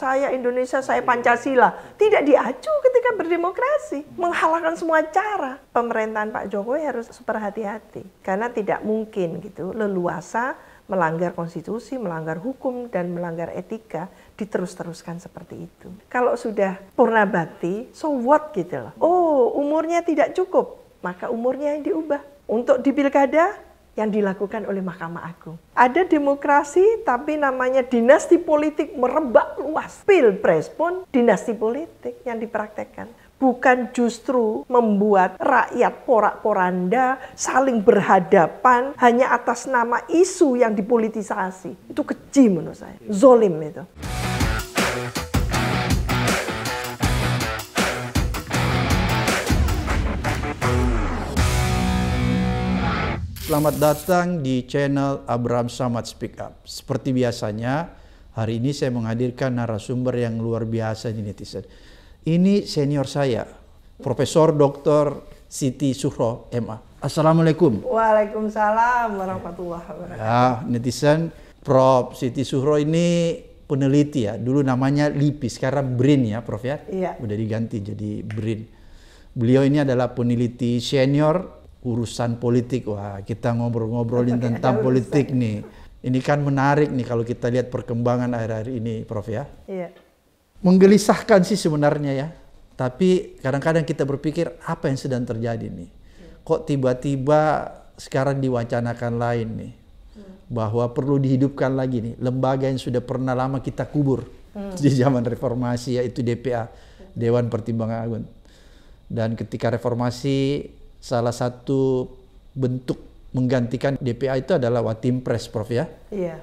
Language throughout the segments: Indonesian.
saya Indonesia, saya Pancasila. Tidak diacu ketika berdemokrasi. menghalakan semua cara. Pemerintahan Pak Jokowi harus super hati-hati. Karena tidak mungkin gitu leluasa melanggar konstitusi, melanggar hukum, dan melanggar etika diterus-teruskan seperti itu. Kalau sudah purna bakti, so what gitu loh. Oh, umurnya tidak cukup, maka umurnya yang diubah. Untuk di pilkada yang dilakukan oleh Mahkamah Agung. Ada demokrasi tapi namanya dinasti politik merebak luas. Pilpres pun dinasti politik yang dipraktekkan. Bukan justru membuat rakyat porak-poranda saling berhadapan hanya atas nama isu yang dipolitisasi. Itu keji menurut saya. Zolim itu. selamat datang di channel Abraham Samad Speak Up. Seperti biasanya, hari ini saya menghadirkan narasumber yang luar biasa di netizen. Ini senior saya, Profesor Dr. Siti Suhro, MA. Assalamualaikum. Waalaikumsalam warahmatullahi wabarakatuh. Ya, netizen Prof. Siti Suhro ini peneliti ya. Dulu namanya LIPI, sekarang BRIN ya Prof ya. Iya. Udah diganti jadi BRIN. Beliau ini adalah peneliti senior urusan politik. Wah, kita ngobrol-ngobrolin ya, tentang politik urusan. Ya. nih. Ini kan menarik nih kalau kita lihat perkembangan akhir-akhir ini, Prof ya. Iya. Menggelisahkan sih sebenarnya ya. Tapi kadang-kadang kita berpikir apa yang sedang terjadi nih? Kok tiba-tiba sekarang diwacanakan lain nih? Hmm. Bahwa perlu dihidupkan lagi nih lembaga yang sudah pernah lama kita kubur hmm. di zaman reformasi yaitu DPA, Dewan Pertimbangan Agung. Dan ketika reformasi salah satu bentuk menggantikan DPA itu adalah Watim Press, Prof ya. Iya. Yeah.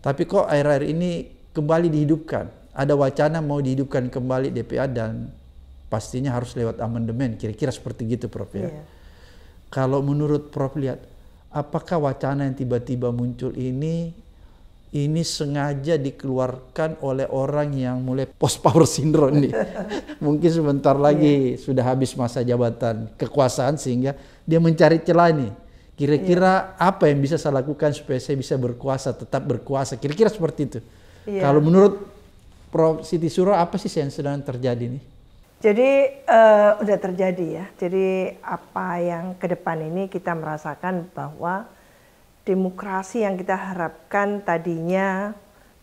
Tapi kok air-air ini kembali dihidupkan. Ada wacana mau dihidupkan kembali DPA dan pastinya harus lewat amandemen. Kira-kira seperti gitu, Prof ya. Yeah. Kalau menurut Prof lihat, apakah wacana yang tiba-tiba muncul ini ini sengaja dikeluarkan oleh orang yang mulai post power syndrome nih. Mungkin sebentar lagi yeah. sudah habis masa jabatan kekuasaan sehingga dia mencari celah nih. Kira-kira yeah. apa yang bisa saya lakukan supaya saya bisa berkuasa, tetap berkuasa. Kira-kira seperti itu. Yeah. Kalau menurut Prof. Siti Suro apa sih yang sedang terjadi nih? Jadi uh, udah terjadi ya. Jadi apa yang ke depan ini kita merasakan bahwa demokrasi yang kita harapkan tadinya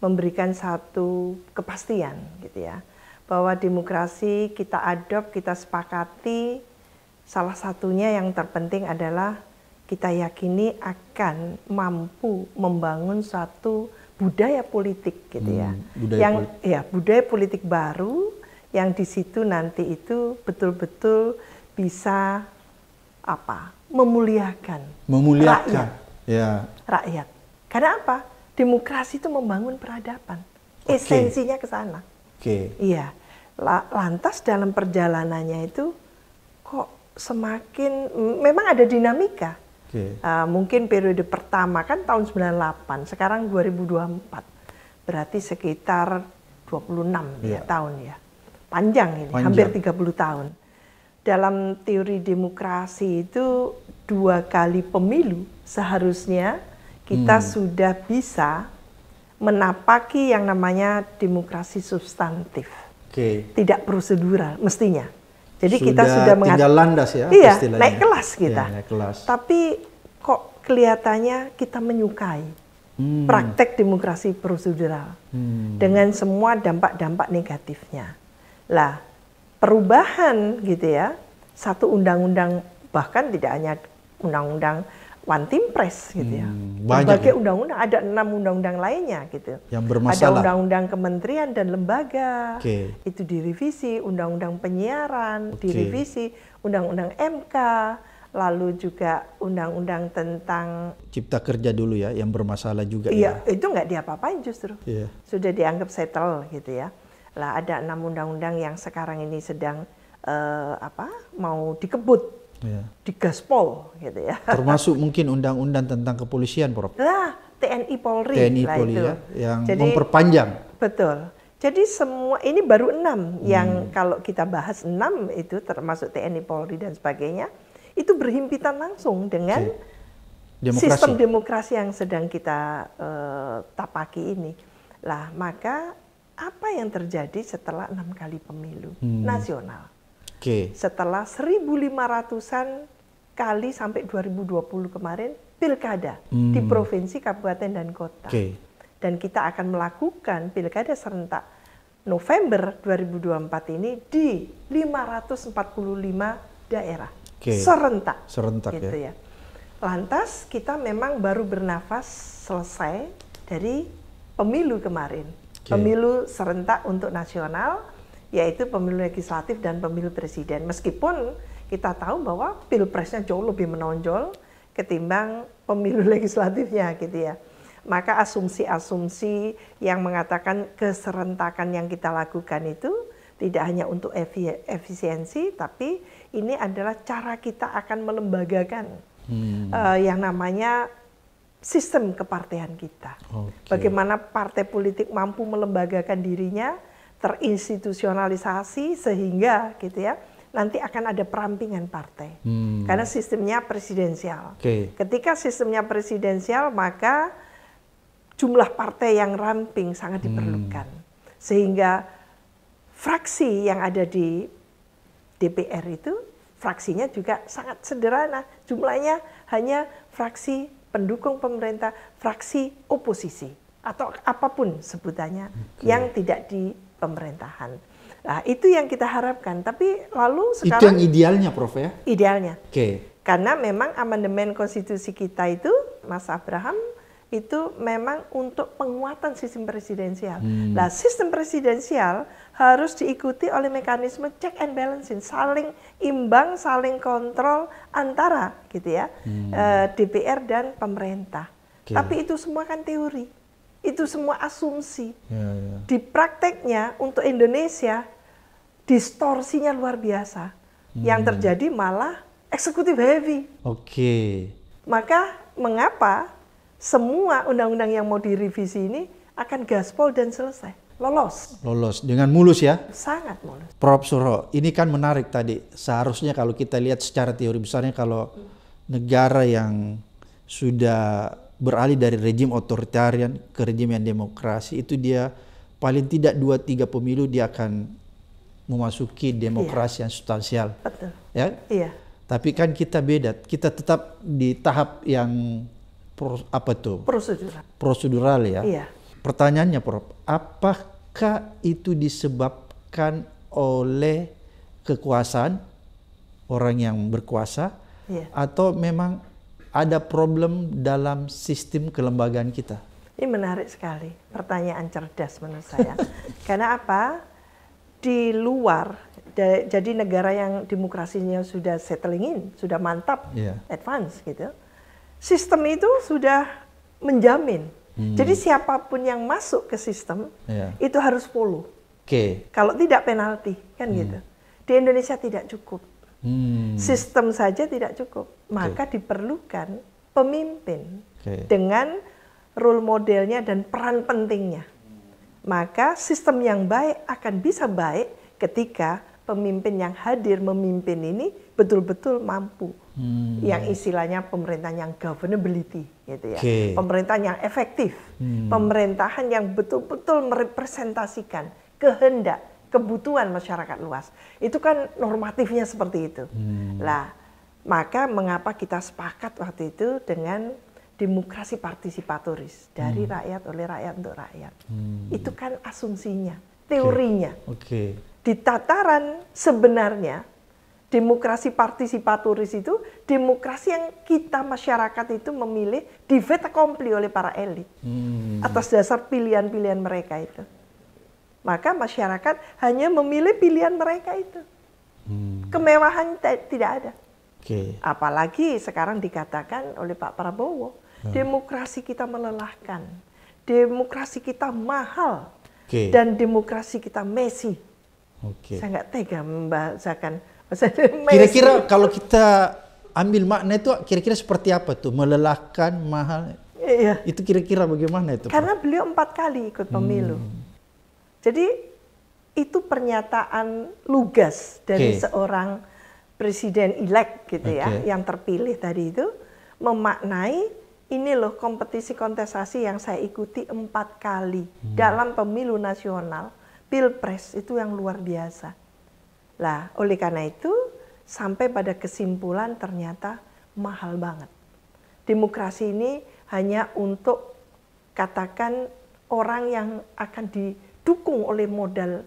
memberikan satu kepastian gitu ya bahwa demokrasi kita adop, kita sepakati salah satunya yang terpenting adalah kita yakini akan mampu membangun satu budaya politik gitu ya hmm, budaya yang politik. ya budaya politik baru yang di situ nanti itu betul-betul bisa apa memuliakan memuliakan rakyat yeah. rakyat. Karena apa? Demokrasi itu membangun peradaban. Okay. Esensinya ke sana. Okay. Iya. Lantas dalam perjalanannya itu kok semakin memang ada dinamika. Okay. Uh, mungkin periode pertama kan tahun 98, sekarang 2024. Berarti sekitar 26 yeah. ya tahun ya. Panjang ini, Panjang. hampir 30 tahun dalam teori demokrasi itu dua kali pemilu seharusnya kita hmm. sudah bisa menapaki yang namanya demokrasi substantif. Okay. Tidak prosedural mestinya. Jadi sudah kita sudah tinggal landas ya iya, naik kelas iya, kita. Ya, naik kelas. Tapi kok kelihatannya kita menyukai hmm. praktek demokrasi prosedural hmm. dengan semua dampak-dampak negatifnya. Lah, perubahan gitu ya satu undang-undang bahkan tidak hanya undang-undang one team press gitu ya. Hmm, banyak. Berbagai ya. undang-undang ada enam undang-undang lainnya gitu. Yang bermasalah. Ada undang-undang kementerian dan lembaga. Okay. Itu direvisi, undang-undang penyiaran okay. direvisi, undang-undang MK, lalu juga undang-undang tentang cipta kerja dulu ya yang bermasalah juga iya, ya. itu nggak diapa-apain justru. Yeah. Sudah dianggap settle gitu ya lah ada enam undang-undang yang sekarang ini sedang uh, apa mau dikebut di iya. digaspol gitu ya termasuk mungkin undang-undang tentang kepolisian Prof lah TNI Polri TNI lah Polri itu. ya yang jadi, memperpanjang betul jadi semua ini baru enam hmm. yang kalau kita bahas enam itu termasuk TNI Polri dan sebagainya itu berhimpitan langsung dengan demokrasi. sistem demokrasi yang sedang kita uh, tapaki ini lah maka apa yang terjadi setelah enam kali pemilu hmm. nasional. Okay. Setelah 1.500-an kali sampai 2020 kemarin pilkada hmm. di provinsi, kabupaten dan kota. Okay. Dan kita akan melakukan pilkada serentak November 2024 ini di 545 daerah. Okay. Serentak. Serentak ya. gitu ya. ya. Lantas kita memang baru bernafas selesai dari pemilu kemarin okay. pemilu serentak untuk nasional, yaitu pemilu legislatif dan pemilu presiden. Meskipun kita tahu bahwa pilpresnya jauh lebih menonjol ketimbang pemilu legislatifnya gitu ya. Maka asumsi-asumsi yang mengatakan keserentakan yang kita lakukan itu tidak hanya untuk efisiensi, tapi ini adalah cara kita akan melembagakan hmm. uh, yang namanya sistem kepartean kita. Okay. Bagaimana partai politik mampu melembagakan dirinya, terinstitusionalisasi sehingga gitu ya, nanti akan ada perampingan partai. Hmm. Karena sistemnya presidensial. Okay. Ketika sistemnya presidensial, maka jumlah partai yang ramping sangat hmm. diperlukan. Sehingga fraksi yang ada di DPR itu fraksinya juga sangat sederhana. Jumlahnya hanya fraksi pendukung pemerintah, fraksi oposisi atau apapun sebutannya okay. yang tidak di pemerintahan. Nah, itu yang kita harapkan. Tapi lalu sekarang itu yang idealnya, Prof ya? Idealnya. Oke. Okay. Karena memang amandemen konstitusi kita itu, Mas Abraham itu memang untuk penguatan sistem presidensial. Hmm. Nah, sistem presidensial harus diikuti oleh mekanisme check and balancing, saling imbang, saling kontrol antara gitu ya hmm. Eh, DPR dan pemerintah. Okay. Tapi itu semua kan teori, itu semua asumsi. Yeah, yeah. Di prakteknya untuk Indonesia distorsinya luar biasa. Hmm. Yang terjadi malah eksekutif heavy. Oke. Okay. Maka mengapa semua undang-undang yang mau direvisi ini akan gaspol dan selesai? lolos. Lolos dengan mulus ya? Sangat mulus. Prof Suro, ini kan menarik tadi. Seharusnya kalau kita lihat secara teori besarnya kalau negara yang sudah beralih dari rejim otoritarian ke rejim yang demokrasi itu dia paling tidak dua tiga pemilu dia akan memasuki iya. demokrasi iya. yang substansial. Betul. Ya? Iya. Tapi kan kita beda, kita tetap di tahap yang pro, apa tuh? Prosedural. Prosedural ya. Iya Pertanyaannya Prof, apakah itu disebabkan oleh kekuasaan orang yang berkuasa iya. atau memang ada problem dalam sistem kelembagaan kita? Ini menarik sekali, pertanyaan cerdas menurut saya. Karena apa? Di luar, jadi negara yang demokrasinya sudah settling in, sudah mantap, yeah. advance gitu. Sistem itu sudah menjamin Hmm. Jadi siapapun yang masuk ke sistem yeah. itu harus follow. Oke. Okay. Kalau tidak penalti kan hmm. gitu. Di Indonesia tidak cukup. Hmm. Sistem saja tidak cukup. Maka okay. diperlukan pemimpin okay. dengan role modelnya dan peran pentingnya. Maka sistem yang baik akan bisa baik ketika pemimpin yang hadir memimpin ini betul-betul mampu hmm. yang istilahnya pemerintahan yang governability gitu ya okay. pemerintahan yang efektif hmm. pemerintahan yang betul-betul merepresentasikan kehendak kebutuhan masyarakat luas itu kan normatifnya seperti itu hmm. lah maka mengapa kita sepakat waktu itu dengan demokrasi partisipatoris dari hmm. rakyat oleh rakyat untuk rakyat hmm. itu kan asumsinya teorinya okay. Okay. di tataran sebenarnya demokrasi partisipatoris itu demokrasi yang kita masyarakat itu memilih di veta kompli oleh para elit hmm. atas dasar pilihan-pilihan mereka itu. Maka masyarakat hanya memilih pilihan mereka itu. Hmm. Kemewahan tidak ada. Okay. Apalagi sekarang dikatakan oleh Pak Prabowo, hmm. demokrasi kita melelahkan, demokrasi kita mahal, okay. dan demokrasi kita messy. Okay. Saya nggak tega membahasakan Kira-kira kalau kita ambil makna itu kira-kira seperti apa tuh? Melelahkan, mahal. Iya, iya. Itu kira-kira bagaimana itu? Karena Pak? beliau empat kali ikut pemilu. Hmm. Jadi itu pernyataan lugas dari okay. seorang presiden elek gitu okay. ya yang terpilih tadi itu memaknai ini loh kompetisi kontestasi yang saya ikuti empat kali hmm. dalam pemilu nasional pilpres itu yang luar biasa lah, oleh karena itu sampai pada kesimpulan ternyata mahal banget. Demokrasi ini hanya untuk katakan orang yang akan didukung oleh modal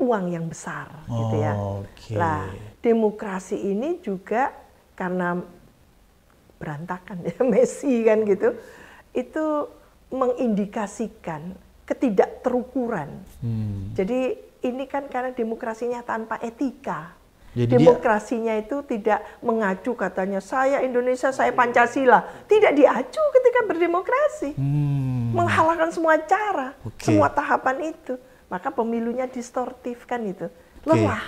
uang yang besar oh, gitu ya. Oh, okay. Lah, demokrasi ini juga karena berantakan ya Messi kan gitu. Itu mengindikasikan ketidakterukuran. Hmm. Jadi ini kan karena demokrasinya tanpa etika. Jadi demokrasinya dia... itu tidak mengacu katanya saya Indonesia saya Pancasila tidak diacu ketika berdemokrasi hmm. menghalalkan semua cara okay. semua tahapan itu maka pemilunya distortif kan itu lelah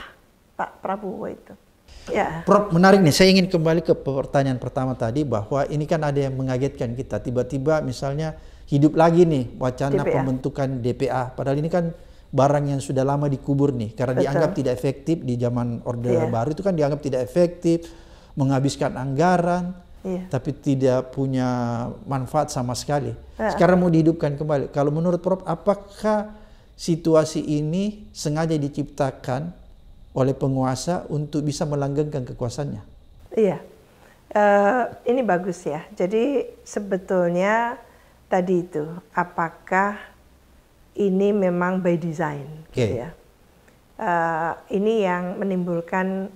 Pak Prabowo itu ya Prof menarik nih saya ingin kembali ke pertanyaan pertama tadi bahwa ini kan ada yang mengagetkan kita tiba-tiba misalnya hidup lagi nih wacana DPA. pembentukan DPA padahal ini kan barang yang sudah lama dikubur nih karena Betul. dianggap tidak efektif di zaman orde yeah. baru itu kan dianggap tidak efektif, menghabiskan anggaran, yeah. tapi tidak punya manfaat sama sekali. Yeah. Sekarang mau dihidupkan kembali. Kalau menurut Prof, apakah situasi ini sengaja diciptakan oleh penguasa untuk bisa melanggengkan kekuasaannya? Iya. Uh, ini bagus ya. Jadi sebetulnya tadi itu apakah ini memang by design, okay. gitu ya. Uh, ini yang menimbulkan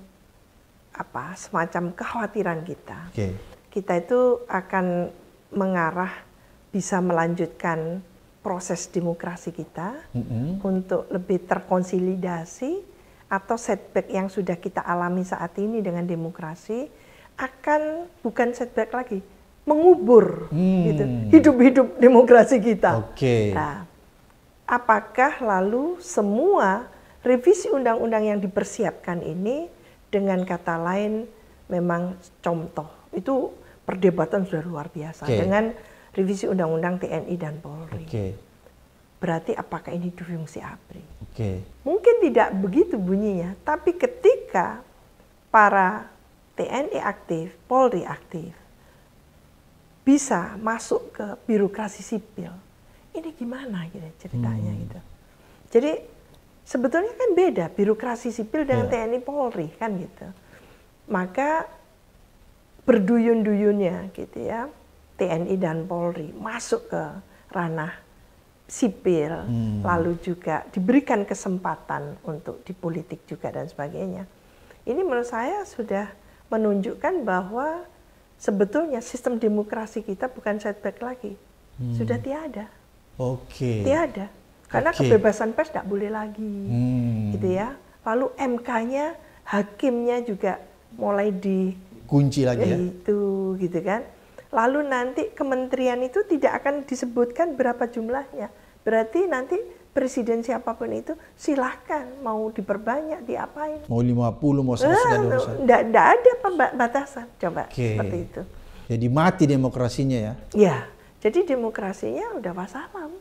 apa semacam kekhawatiran kita. Okay. Kita itu akan mengarah bisa melanjutkan proses demokrasi kita mm -hmm. untuk lebih terkonsolidasi atau setback yang sudah kita alami saat ini dengan demokrasi akan bukan setback lagi mengubur hmm. gitu hidup-hidup demokrasi kita. Oke. Okay. Nah, apakah lalu semua revisi undang-undang yang dipersiapkan ini dengan kata lain memang contoh. Itu perdebatan sudah luar biasa okay. dengan revisi undang-undang TNI dan Polri. Okay. Berarti apakah ini fungsi APRI? Okay. Mungkin tidak begitu bunyinya, tapi ketika para TNI aktif, Polri aktif, bisa masuk ke birokrasi sipil, ini gimana gitu ceritanya hmm. gitu. Jadi sebetulnya kan beda birokrasi sipil dengan yeah. TNI Polri kan gitu. Maka berduyun-duyunnya gitu ya TNI dan Polri masuk ke ranah sipil hmm. lalu juga diberikan kesempatan untuk di politik juga dan sebagainya. Ini menurut saya sudah menunjukkan bahwa sebetulnya sistem demokrasi kita bukan setback lagi. Hmm. Sudah tiada. Oke. Okay. Tiada. Karena okay. kebebasan pers tidak boleh lagi. Hmm. Gitu ya. Lalu MK-nya, hakimnya juga mulai di kunci lagi ya. Itu gitu kan. Lalu nanti kementerian itu tidak akan disebutkan berapa jumlahnya. Berarti nanti presiden siapapun itu silahkan mau diperbanyak diapain mau 50 mau 100 eh, ah, enggak, ada pembatasan coba okay. seperti itu jadi mati demokrasinya ya Yeah. Jadi demokrasinya udah wasalam.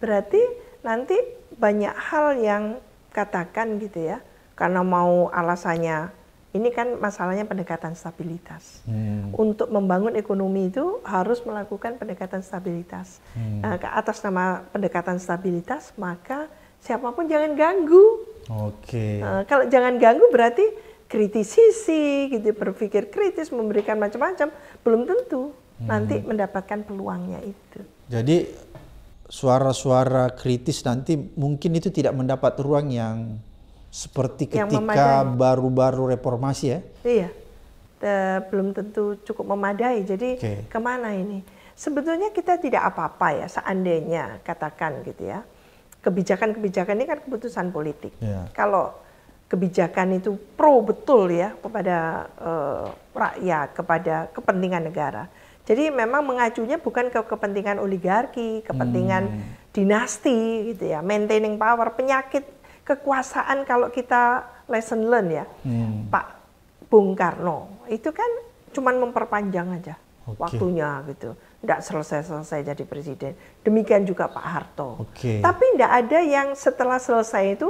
Berarti nanti banyak hal yang katakan gitu ya, karena mau alasannya ini kan masalahnya pendekatan stabilitas. Hmm. Untuk membangun ekonomi itu harus melakukan pendekatan stabilitas. Hmm. Nah, ke atas nama pendekatan stabilitas, maka siapapun jangan ganggu. Oke. Okay. Nah, kalau jangan ganggu berarti kritisisi, gitu, berpikir kritis, memberikan macam-macam, belum tentu hmm. nanti mendapatkan peluangnya itu. Jadi suara-suara kritis nanti mungkin itu tidak mendapat ruang yang seperti ketika baru-baru reformasi ya? Iya, belum tentu cukup memadai. Jadi okay. kemana ini? Sebetulnya kita tidak apa-apa ya seandainya katakan gitu ya. Kebijakan-kebijakan ini kan keputusan politik. Yeah. Kalau kebijakan itu pro betul ya kepada uh, rakyat, kepada kepentingan negara. Jadi memang mengacunya bukan ke kepentingan oligarki, kepentingan hmm. dinasti gitu ya, maintaining power, penyakit kekuasaan kalau kita lesson learn ya. Hmm. Pak Bung Karno itu kan cuman memperpanjang aja okay. waktunya gitu. Tidak selesai-selesai jadi presiden. Demikian juga Pak Harto. Okay. Tapi tidak ada yang setelah selesai itu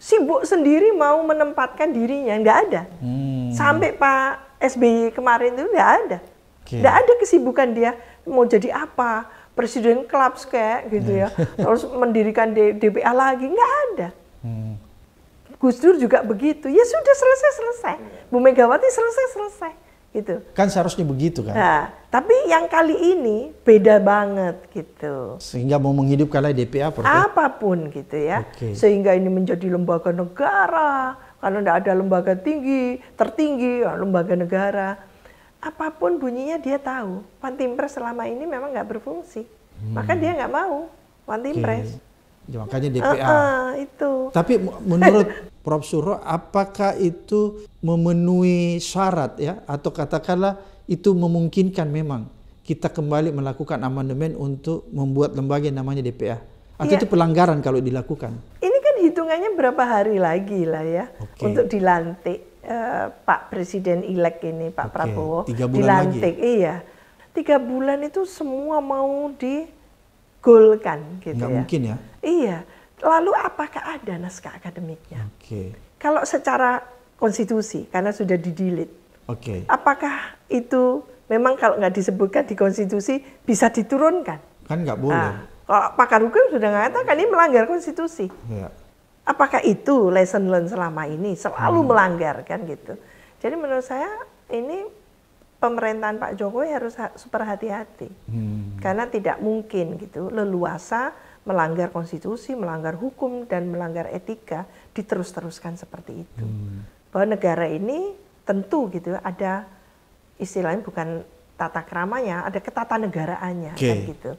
sibuk sendiri mau menempatkan dirinya. Tidak ada. Hmm. Sampai Pak SBY kemarin itu tidak ada okay. Nggak ada kesibukan dia mau jadi apa, presiden klub kayak gitu ya, hmm. terus mendirikan DPA lagi nggak ada. Hmm. Gus Dur juga begitu, ya sudah selesai selesai, Bu Megawati selesai selesai gitu. Kan seharusnya begitu kan. Nah, tapi yang kali ini beda banget gitu. Sehingga mau menghidupkan DPA perfect. Ya? apapun gitu ya. Okay. Sehingga ini menjadi lembaga negara karena tidak ada lembaga tinggi tertinggi lembaga negara apapun bunyinya dia tahu. One selama ini memang nggak berfungsi, hmm. maka dia nggak mau one okay. Ya, makanya DPA. Uh, uh, itu. Tapi menurut Prof. Suro, apakah itu memenuhi syarat ya? Atau katakanlah itu memungkinkan memang kita kembali melakukan amandemen untuk membuat lembaga yang namanya DPA? Atau ya. itu pelanggaran kalau dilakukan? Ini kan hitungannya berapa hari lagi lah ya okay. untuk dilantik. Eh, Pak Presiden elek ini Pak okay. Prabowo tiga bulan dilantik, lagi. iya tiga bulan itu semua mau digolkan gitu Nggak ya. mungkin ya. Iya. Lalu apakah ada naskah akademiknya? Oke. Kalau secara konstitusi karena sudah didilit. Oke. Apakah itu memang kalau nggak disebutkan di konstitusi bisa diturunkan? Kan nggak boleh. Nah, kalau pakar hukum sudah mengatakan ini melanggar konstitusi. Ya. Apakah itu lesson learn selama ini selalu hmm. melanggar kan gitu. Jadi menurut saya ini pemerintahan Pak Jokowi harus super hati-hati. Hmm. Karena tidak mungkin gitu leluasa melanggar konstitusi, melanggar hukum dan melanggar etika diterus-teruskan seperti itu. Hmm. Bahwa negara ini tentu gitu ada istilahnya bukan tata keramanya, ada ketatanegaraannya okay. kan gitu.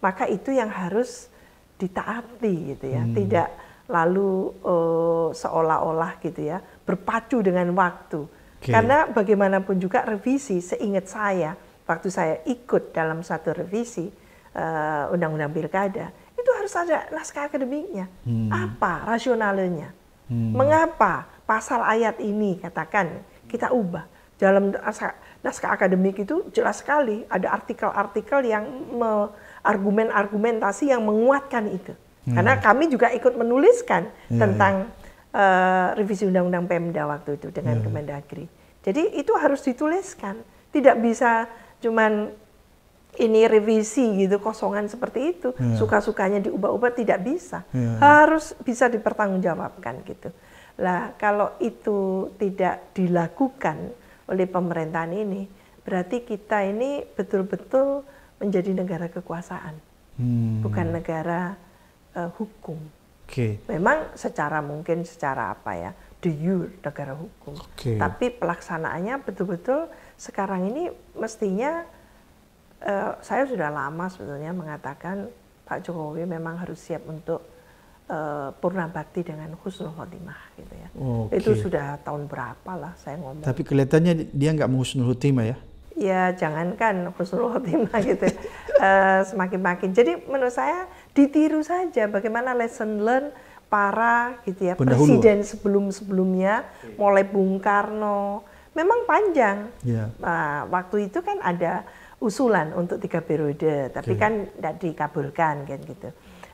Maka itu yang harus ditaati gitu ya, hmm. tidak lalu uh, seolah-olah gitu ya berpacu dengan waktu. Okay. Karena bagaimanapun juga revisi, seingat saya waktu saya ikut dalam satu revisi uh, undang-undang pilkada itu harus ada naskah akademiknya. Hmm. Apa rasionalnya? Hmm. Mengapa pasal ayat ini katakan kita ubah dalam naskah, naskah akademik itu jelas sekali ada artikel-artikel yang me, argumen-argumentasi yang menguatkan itu. Hmm. Karena kami juga ikut menuliskan hmm. tentang Uh, revisi undang-undang Pemda waktu itu dengan hmm. Kemendagri. Jadi itu harus dituliskan, tidak bisa cuman ini revisi gitu kosongan seperti itu hmm. suka-sukanya diubah-ubah tidak bisa Hmm. harus bisa dipertanggungjawabkan gitu lah kalau itu tidak dilakukan oleh pemerintahan ini berarti kita ini betul-betul menjadi negara kekuasaan hmm. bukan negara uh, hukum. Okay. Memang secara mungkin secara apa ya, the jure negara hukum. Okay. Tapi pelaksanaannya betul-betul sekarang ini mestinya uh, saya sudah lama sebetulnya mengatakan Pak Jokowi memang harus siap untuk uh, purna bakti dengan husnul khotimah gitu ya. Okay. Itu sudah tahun berapa lah saya ngomong. Tapi kelihatannya dia nggak mau husnul khotimah ya? Ya jangankan husnul khotimah gitu, ya. uh, semakin makin. Jadi menurut saya ditiru saja bagaimana lesson learn para gitu ya presiden sebelum-sebelumnya mulai Bung Karno memang panjang yeah. nah, waktu itu kan ada usulan untuk tiga periode tapi okay. kan tidak dikabulkan kan gitu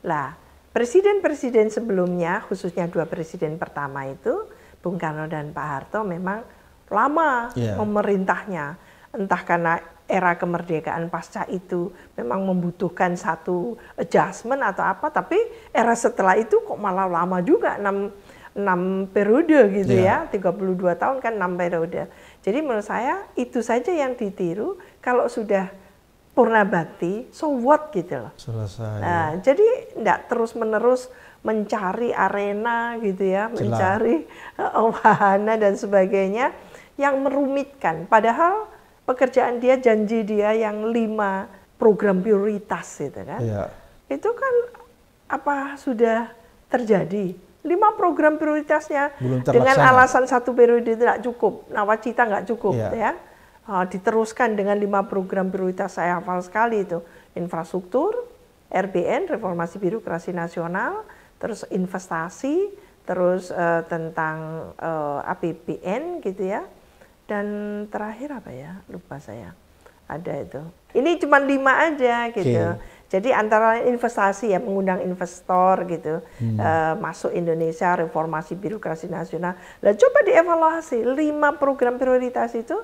lah presiden-presiden sebelumnya khususnya dua presiden pertama itu Bung Karno dan Pak Harto memang lama yeah. memerintahnya entah karena era kemerdekaan pasca itu memang membutuhkan satu adjustment atau apa tapi era setelah itu kok malah lama juga 6 6 periode gitu yeah. ya 32 tahun kan 6 periode. Jadi menurut saya itu saja yang ditiru kalau sudah purna bakti so what gitu loh. Selesai. Nah, jadi enggak terus-menerus mencari arena gitu ya, Jelas. mencari eh, wahana dan sebagainya yang merumitkan padahal pekerjaan dia janji dia yang lima program prioritas itu kan ya. itu kan apa sudah terjadi lima program prioritasnya dengan alasan satu periode tidak cukup nawacita nggak cukup iya. ya, ya. Uh, diteruskan dengan lima program prioritas saya hafal sekali itu infrastruktur RBN reformasi birokrasi nasional terus investasi terus uh, tentang uh, eh, APBN gitu ya dan terakhir apa ya lupa saya ada itu ini cuma lima aja gitu okay. Jadi antara investasi ya mengundang investor gitu hmm. uh, masuk Indonesia reformasi birokrasi nasional. Lah coba dievaluasi lima program prioritas itu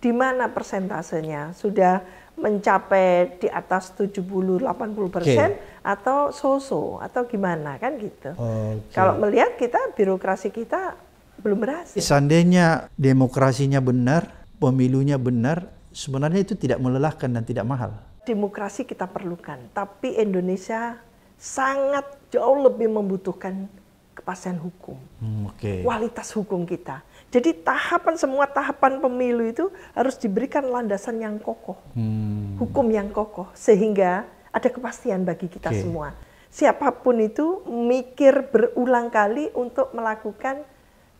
di mana persentasenya sudah mencapai di atas 70 80 persen okay. atau soso atau gimana kan gitu. Okay. Kalau melihat kita birokrasi kita belum berhasil. Seandainya demokrasinya benar, pemilunya benar, sebenarnya itu tidak melelahkan dan tidak mahal. Demokrasi kita perlukan, tapi Indonesia sangat jauh lebih membutuhkan kepastian hukum, hmm, okay. kualitas hukum kita. Jadi tahapan semua tahapan pemilu itu harus diberikan landasan yang kokoh, hmm. hukum yang kokoh, sehingga ada kepastian bagi kita okay. semua. Siapapun itu mikir berulang kali untuk melakukan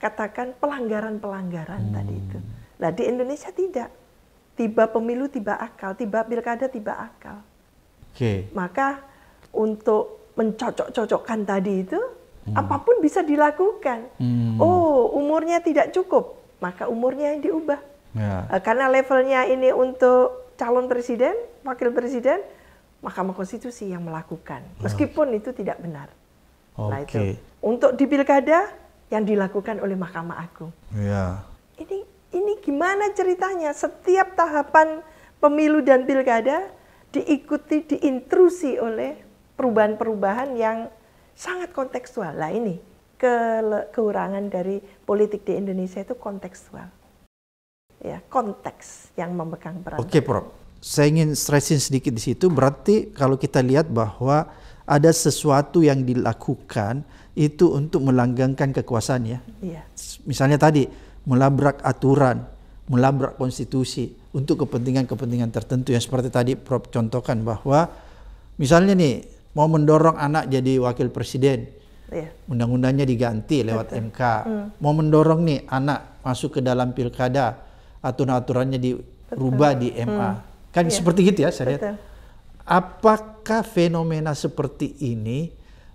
katakan pelanggaran-pelanggaran hmm. tadi itu. Nah di Indonesia tidak. Tiba pemilu tiba akal, tiba pilkada tiba akal. Oke. Okay. Maka untuk mencocok-cocokkan tadi itu hmm. apapun bisa dilakukan. Hmm. Oh umurnya tidak cukup, maka umurnya yang diubah. Ya. Eh, karena levelnya ini untuk calon presiden, wakil presiden, Mahkamah Konstitusi yang melakukan, ya. meskipun ya. itu tidak benar. Okay. Nah itu untuk di pilkada yang dilakukan oleh Mahkamah Agung. Ya. Ini ini gimana ceritanya? Setiap tahapan pemilu dan pilkada diikuti diintrusi oleh perubahan-perubahan yang sangat kontekstual. Lah ini ke kekurangan dari politik di Indonesia itu kontekstual. Ya, konteks yang memegang peran. Oke, Prof saya ingin stressin sedikit di situ. Berarti kalau kita lihat bahwa ada sesuatu yang dilakukan itu untuk melanggengkan ya. ya, Misalnya tadi melabrak aturan, melabrak konstitusi untuk kepentingan-kepentingan tertentu yang seperti tadi Prof contohkan bahwa misalnya nih mau mendorong anak jadi wakil presiden, Ya. undang-undangnya diganti lewat Betul. MK, mm. mau mendorong nih anak masuk ke dalam pilkada atau aturannya dirubah Betul. di MA, mm. kan iya. seperti gitu ya saya lihat. Apakah fenomena seperti ini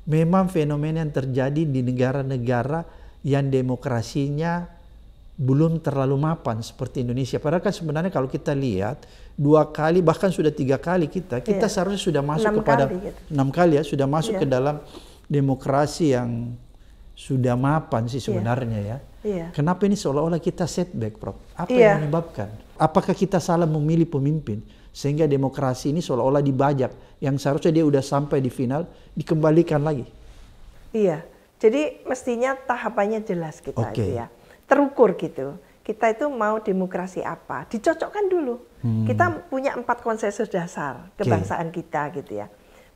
memang fenomena yang terjadi di negara-negara yang demokrasinya belum terlalu mapan seperti Indonesia. Padahal kan sebenarnya kalau kita lihat dua kali bahkan sudah tiga kali kita kita iya. seharusnya sudah masuk enam kepada kali, gitu. enam kali ya sudah masuk yeah. ke dalam demokrasi yang sudah mapan sih iya. sebenarnya yeah. ya. Yeah. Kenapa ini seolah-olah kita setback, Prof? Apa yeah. yang menyebabkan? Apakah kita salah memilih pemimpin? Sehingga demokrasi ini seolah-olah dibajak. Yang seharusnya dia udah sampai di final, dikembalikan lagi. Iya, jadi mestinya tahapannya jelas kita okay. itu ya. Terukur gitu. Kita itu mau demokrasi apa? Dicocokkan dulu. Hmm. Kita punya empat konsensus dasar kebangsaan okay. kita gitu ya.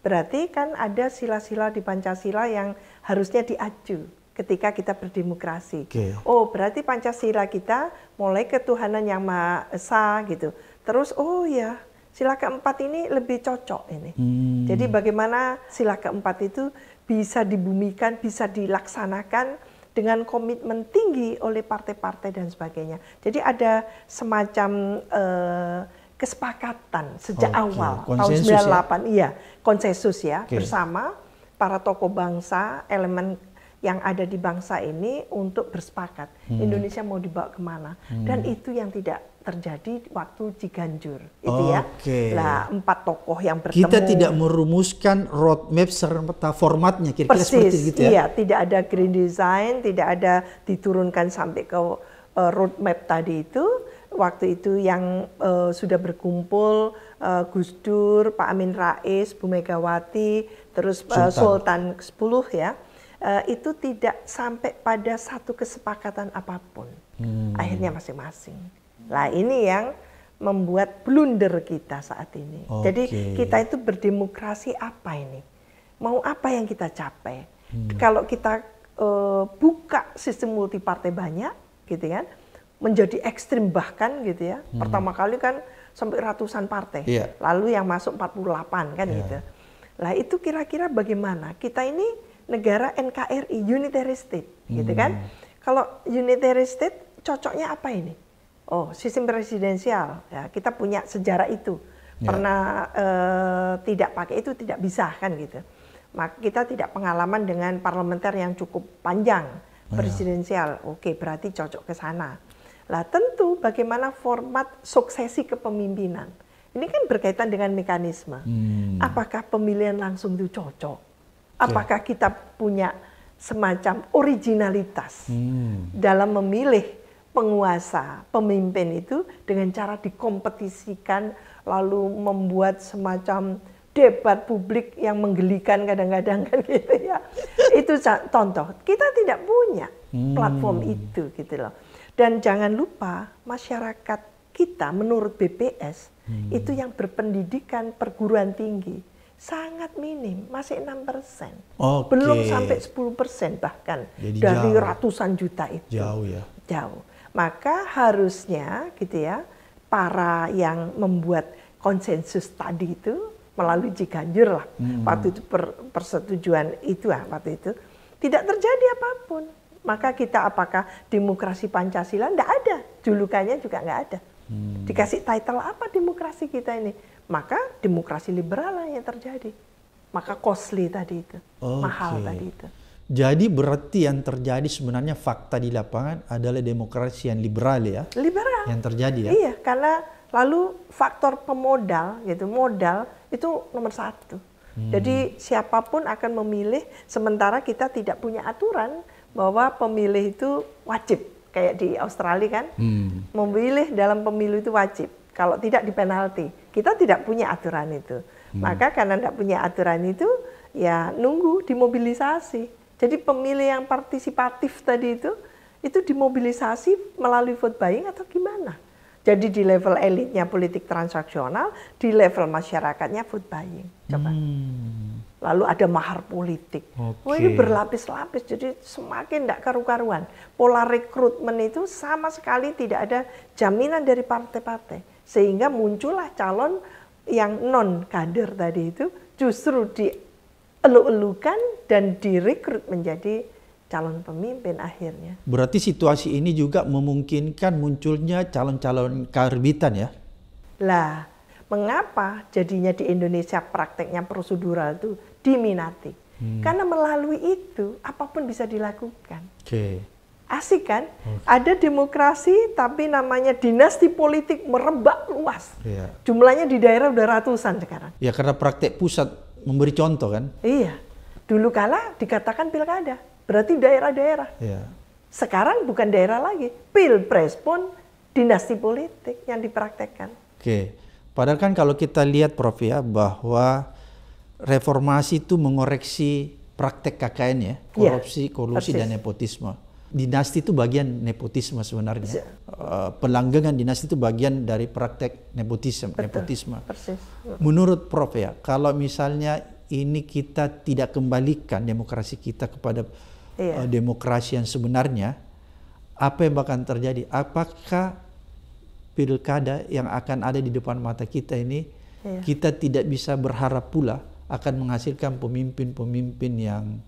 Berarti kan ada sila-sila di Pancasila yang harusnya diacu ketika kita berdemokrasi. Okay. Oh, berarti Pancasila kita mulai ketuhanan yang Maha Esa gitu. Terus oh ya sila keempat ini lebih cocok ini. Hmm. Jadi bagaimana sila keempat itu bisa dibumikan, bisa dilaksanakan dengan komitmen tinggi oleh partai-partai dan sebagainya. Jadi ada semacam eh, kesepakatan sejak okay. awal konsensus tahun 98 ya? iya, konsensus ya okay. bersama para tokoh bangsa, elemen yang ada di bangsa ini untuk bersepakat hmm. Indonesia mau dibawa kemana hmm. dan itu yang tidak terjadi waktu Ciganjur. Itu okay. ya. Nah, empat tokoh yang bertemu. Kita tidak merumuskan roadmap serta formatnya kira-kira seperti itu gitu ya. Iya, tidak ada green design, tidak ada diturunkan sampai ke uh, roadmap tadi itu. Waktu itu yang uh, sudah berkumpul uh, Gus Dur, Pak Amin Rais, Bu Megawati, terus uh, Sultan. Sultan 10 ya. Uh, itu tidak sampai pada satu kesepakatan apapun. Hmm. Akhirnya masing-masing. Nah ini yang membuat blunder kita saat ini. Okay. Jadi kita itu berdemokrasi apa ini? Mau apa yang kita capai? Hmm. Kalau kita e, buka sistem multipartai banyak, gitu kan, menjadi ekstrim bahkan gitu ya. Hmm. Pertama kali kan sampai ratusan partai, yeah. lalu yang masuk 48 kan yeah. gitu. Lah itu kira-kira bagaimana? Kita ini negara NKRI, unitary state, gitu hmm. gitu kan? Kalau unitary state cocoknya apa ini? Oh, sistem presidensial. Ya, kita punya sejarah itu. Ya. Pernah uh, tidak pakai itu tidak bisa kan gitu. Maka kita tidak pengalaman dengan parlementer yang cukup panjang oh, ya. presidensial. Ya. Oke, berarti cocok ke sana. Lah tentu bagaimana format suksesi kepemimpinan. Ini kan berkaitan dengan mekanisme. Hmm. Apakah pemilihan langsung itu cocok? Ya. Apakah kita punya semacam originalitas hmm. dalam memilih penguasa, pemimpin itu dengan cara dikompetisikan lalu membuat semacam debat publik yang menggelikan kadang-kadang kan gitu ya. itu contoh. Kita tidak punya hmm. platform hmm. itu gitu loh. Dan jangan lupa masyarakat kita menurut BPS hmm. itu yang berpendidikan perguruan tinggi sangat minim, masih enam persen, okay. belum sampai 10 persen bahkan Jadi dari jauh. ratusan juta itu. Jauh ya. Jauh maka harusnya gitu ya para yang membuat konsensus tadi itu melalui jiganjur lah hmm. waktu itu per, persetujuan itu lah waktu itu tidak terjadi apapun maka kita apakah demokrasi Pancasila tidak ada julukannya juga nggak ada hmm. dikasih title apa demokrasi kita ini maka demokrasi liberal lah yang terjadi maka costly tadi itu okay. mahal tadi itu jadi berarti yang terjadi sebenarnya fakta di lapangan adalah demokrasi yang liberal ya. Liberal. Yang terjadi ya. Iya, karena lalu faktor pemodal yaitu modal itu nomor satu. Hmm. Jadi siapapun akan memilih sementara kita tidak punya aturan bahwa pemilih itu wajib kayak di Australia kan hmm. memilih dalam pemilu itu wajib kalau tidak dipenalti kita tidak punya aturan itu hmm. maka karena tidak punya aturan itu ya nunggu dimobilisasi jadi pemilih yang partisipatif tadi itu itu dimobilisasi melalui vote buying atau gimana? Jadi di level elitnya politik transaksional, di level masyarakatnya vote buying. Coba. Hmm. Lalu ada mahar politik. Okay. Oh ini berlapis-lapis, jadi semakin tidak karu-karuan. Pola rekrutmen itu sama sekali tidak ada jaminan dari partai-partai. Sehingga muncullah calon yang non kader tadi itu justru di eluk-elukan dan direkrut menjadi calon pemimpin akhirnya. Berarti situasi ini juga memungkinkan munculnya calon-calon karbitan ya? Lah, mengapa jadinya di Indonesia prakteknya prosedural itu diminati? Hmm. Karena melalui itu apapun bisa dilakukan. Oke. Okay. Asik kan? Okay. Ada demokrasi tapi namanya dinasti politik merebak luas. Yeah. Jumlahnya di daerah udah ratusan sekarang. Ya karena praktek pusat memberi contoh kan? Iya. Dulu kala dikatakan pilkada, berarti daerah-daerah. Iya. Sekarang bukan daerah lagi, pilpres pun dinasti politik yang dipraktekkan. Oke. Padahal kan kalau kita lihat Prof ya bahwa reformasi itu mengoreksi praktek KKN ya, korupsi, iya. korupsi persis. dan nepotisme dinasti itu bagian nepotisme sebenarnya. Uh, pelanggengan dinasti itu bagian dari praktek nepotisme. Betul, nepotisme. Persis. Menurut Prof ya, kalau misalnya ini kita tidak kembalikan demokrasi kita kepada iya. uh, demokrasi yang sebenarnya, apa yang akan terjadi? Apakah pilkada yang akan ada di depan mata kita ini iya. kita tidak bisa berharap pula akan menghasilkan pemimpin-pemimpin yang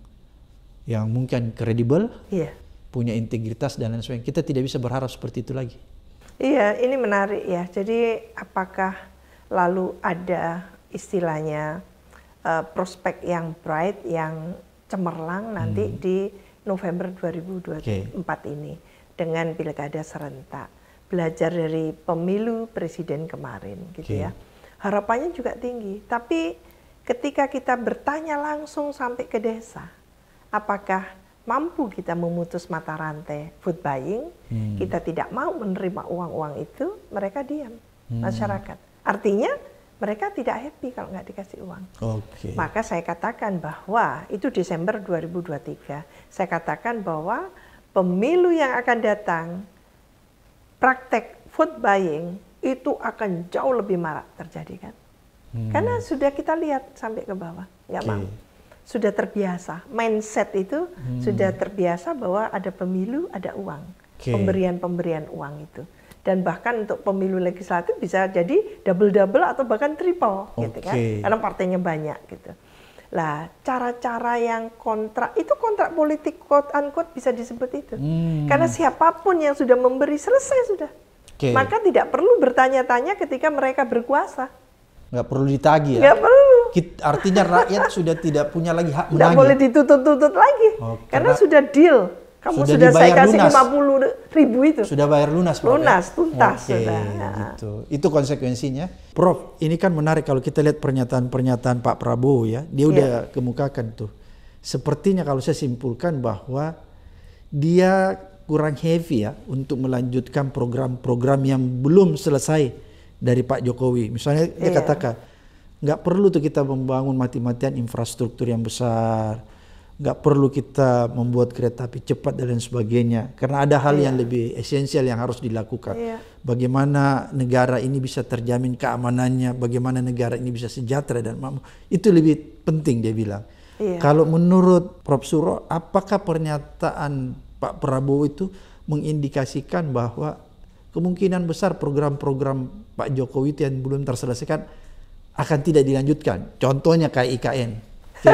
yang mungkin kredibel? Iya punya integritas dan lain sebagainya. Kita tidak bisa berharap seperti itu lagi. Iya, ini menarik ya. Jadi apakah lalu ada istilahnya uh, prospek yang bright, yang cemerlang nanti hmm. di November 2024 okay. ini dengan pilkada serentak. Belajar dari pemilu presiden kemarin gitu okay. ya. Harapannya juga tinggi, tapi ketika kita bertanya langsung sampai ke desa, apakah mampu kita memutus mata rantai food buying, hmm. kita tidak mau menerima uang-uang itu, mereka diam hmm. masyarakat. Artinya mereka tidak happy kalau nggak dikasih uang. Okay. Maka saya katakan bahwa itu Desember 2023. Saya katakan bahwa pemilu yang akan datang praktek food buying itu akan jauh lebih marak terjadi kan. Hmm. Karena sudah kita lihat sampai ke bawah, nggak okay. mau sudah terbiasa. Mindset itu hmm. sudah terbiasa bahwa ada pemilu, ada uang. Pemberian-pemberian okay. uang itu. Dan bahkan untuk pemilu legislatif bisa jadi double-double atau bahkan triple okay. gitu kan. Karena partainya banyak gitu. Lah, cara-cara yang kontrak itu kontrak politik quote unquote bisa disebut itu. Hmm. Karena siapapun yang sudah memberi selesai sudah. Okay. Maka tidak perlu bertanya-tanya ketika mereka berkuasa. Nggak perlu ditagi ya. Nggak perlu artinya rakyat sudah tidak punya lagi hak menagih. Tidak boleh dituntut-tuntut lagi. Oh, karena, karena sudah deal. Kamu sudah, sudah saya kasih lunas. 50 ribu itu. Sudah bayar lunas. Pak, ya? lunas, tuntas okay, sudah. Ya. Gitu. Itu konsekuensinya. Prof, ini kan menarik kalau kita lihat pernyataan-pernyataan Pak Prabowo ya. Dia yeah. udah kemukakan tuh. Sepertinya kalau saya simpulkan bahwa dia kurang heavy ya untuk melanjutkan program-program yang belum selesai dari Pak Jokowi. Misalnya dia yeah. katakan Nggak perlu tuh kita membangun mati-matian infrastruktur yang besar. Nggak perlu kita membuat kereta api cepat dan lain sebagainya. Karena ada hal yeah. yang iya. lebih esensial yang harus dilakukan. Yeah. Bagaimana negara ini bisa terjamin keamanannya, bagaimana negara ini bisa sejahtera dan makmur. Itu lebih penting dia bilang. Yeah. Kalau menurut Prof. Suro, apakah pernyataan Pak Prabowo itu mengindikasikan bahwa kemungkinan besar program-program Pak Jokowi itu yang belum terselesaikan akan tidak dilanjutkan. Contohnya kayak IKN.